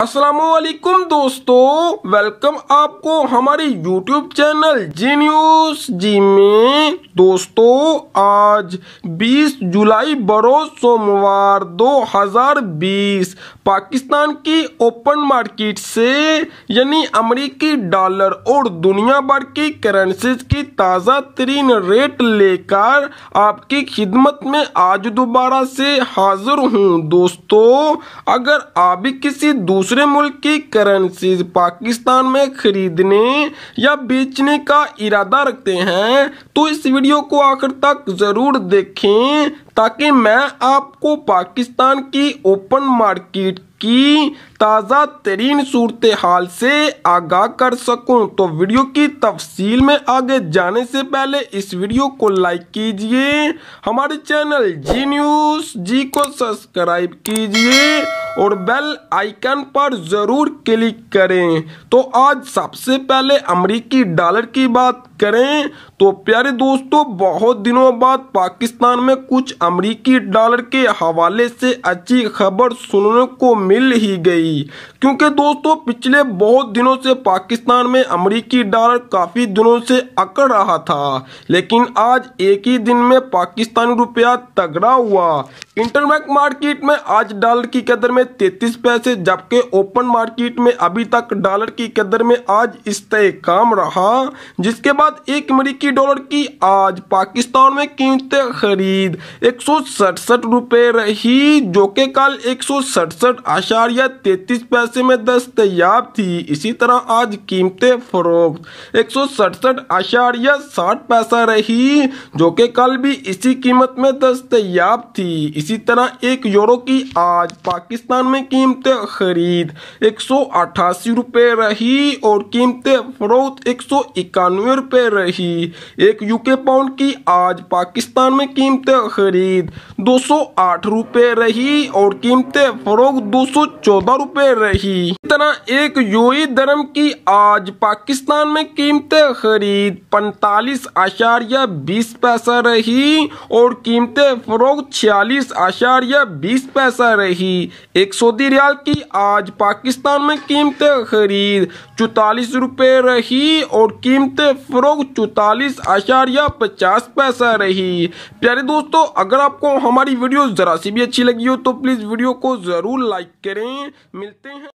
असलकुम दोस्तों वेलकम आपको हमारे YouTube चैनल जी न्यूज जी में दोस्तों आज 20 जुलाई बरोज सोमवार 2020 पाकिस्तान की ओपन मार्केट से यानी अमेरिकी डॉलर और दुनिया भर की करेंसीज की ताज़ा तरीन रेट लेकर आपकी खिदमत में आज दोबारा से हाजिर हूँ दोस्तों अगर आप भी किसी दूसरे दूसरे मुल्क की करेंसी पाकिस्तान में खरीदने या बेचने का इरादा रखते हैं तो इस वीडियो को आखिर तक ज़रूर देखें ताकि मैं आपको पाकिस्तान की ओपन मार्केट की ताज़ा तरीन सूरत हाल से आगाह कर सकूं तो वीडियो की तफसील में आगे जाने से पहले इस वीडियो को लाइक कीजिए हमारे चैनल जी न्यूज़ जी को सब्सक्राइब कीजिए और बेल आइकन पर ज़रूर क्लिक करें तो आज सबसे पहले अमरीकी डॉलर की बात करें तो प्यारे दोस्तों बहुत दिनों बाद पाकिस्तान में कुछ अमेरिकी डॉलर के हवाले से अच्छी खबर सुनने को मिल ही गई क्योंकि दोस्तों पिछले बहुत दिनों से पाकिस्तान में अमेरिकी डॉलर काफ़ी दिनों से अकड़ रहा था लेकिन आज एक ही दिन में पाकिस्तानी रुपया तगड़ा हुआ इंटरबैंक मार्केट में आज डॉलर की कदर में तैतीस पैसे जबकि ओपन मार्केट में अभी तक डॉलर की कदर में आज इस तय काम रहा जिसके बाद बाद एक अमरीकी डॉलर की आज पाकिस्तान में कीमत खरीद एक सौ सड़सठ रही जो के कल एक सौ आशारिया तैतीस पैसे में दस्तयाब थी इसी तरह आज कीमतें फरोख्त एक सौ आशारिया साठ पैसा रही जो के कल भी इसी कीमत में दस्तयाब थी इसी तरह एक यूरो की आज पाकिस्तान में कीमतें खरीद एक सौ रही और कीमतें फरोख्त एक सौ इक्यानवे में रही एक यूके पाउंड की आज पाकिस्तान में कीमतें खरीद दो सौ आठ रही और कीमत फरोग दो सौ चौदह रही इतना एक योई धर्म की आज पाकिस्तान में कीमत खरीद पैंतालीस आशार्य बीस पैसा रही और कीमत फरोग छियालीस आशार्य बीस पैसा रही एक सऊदी रियाल की आज पाकिस्तान में कीमतें खरीद चौतालीस रुपए रही और कीमत फरोग चौतालीस आशार्य पचास पैसा रही प्यारे दोस्तों अगर आपको हमारी वीडियो जरा सी भी अच्छी लगी हो तो प्लीज़ वीडियो को ज़रूर लाइक करें मिलते हैं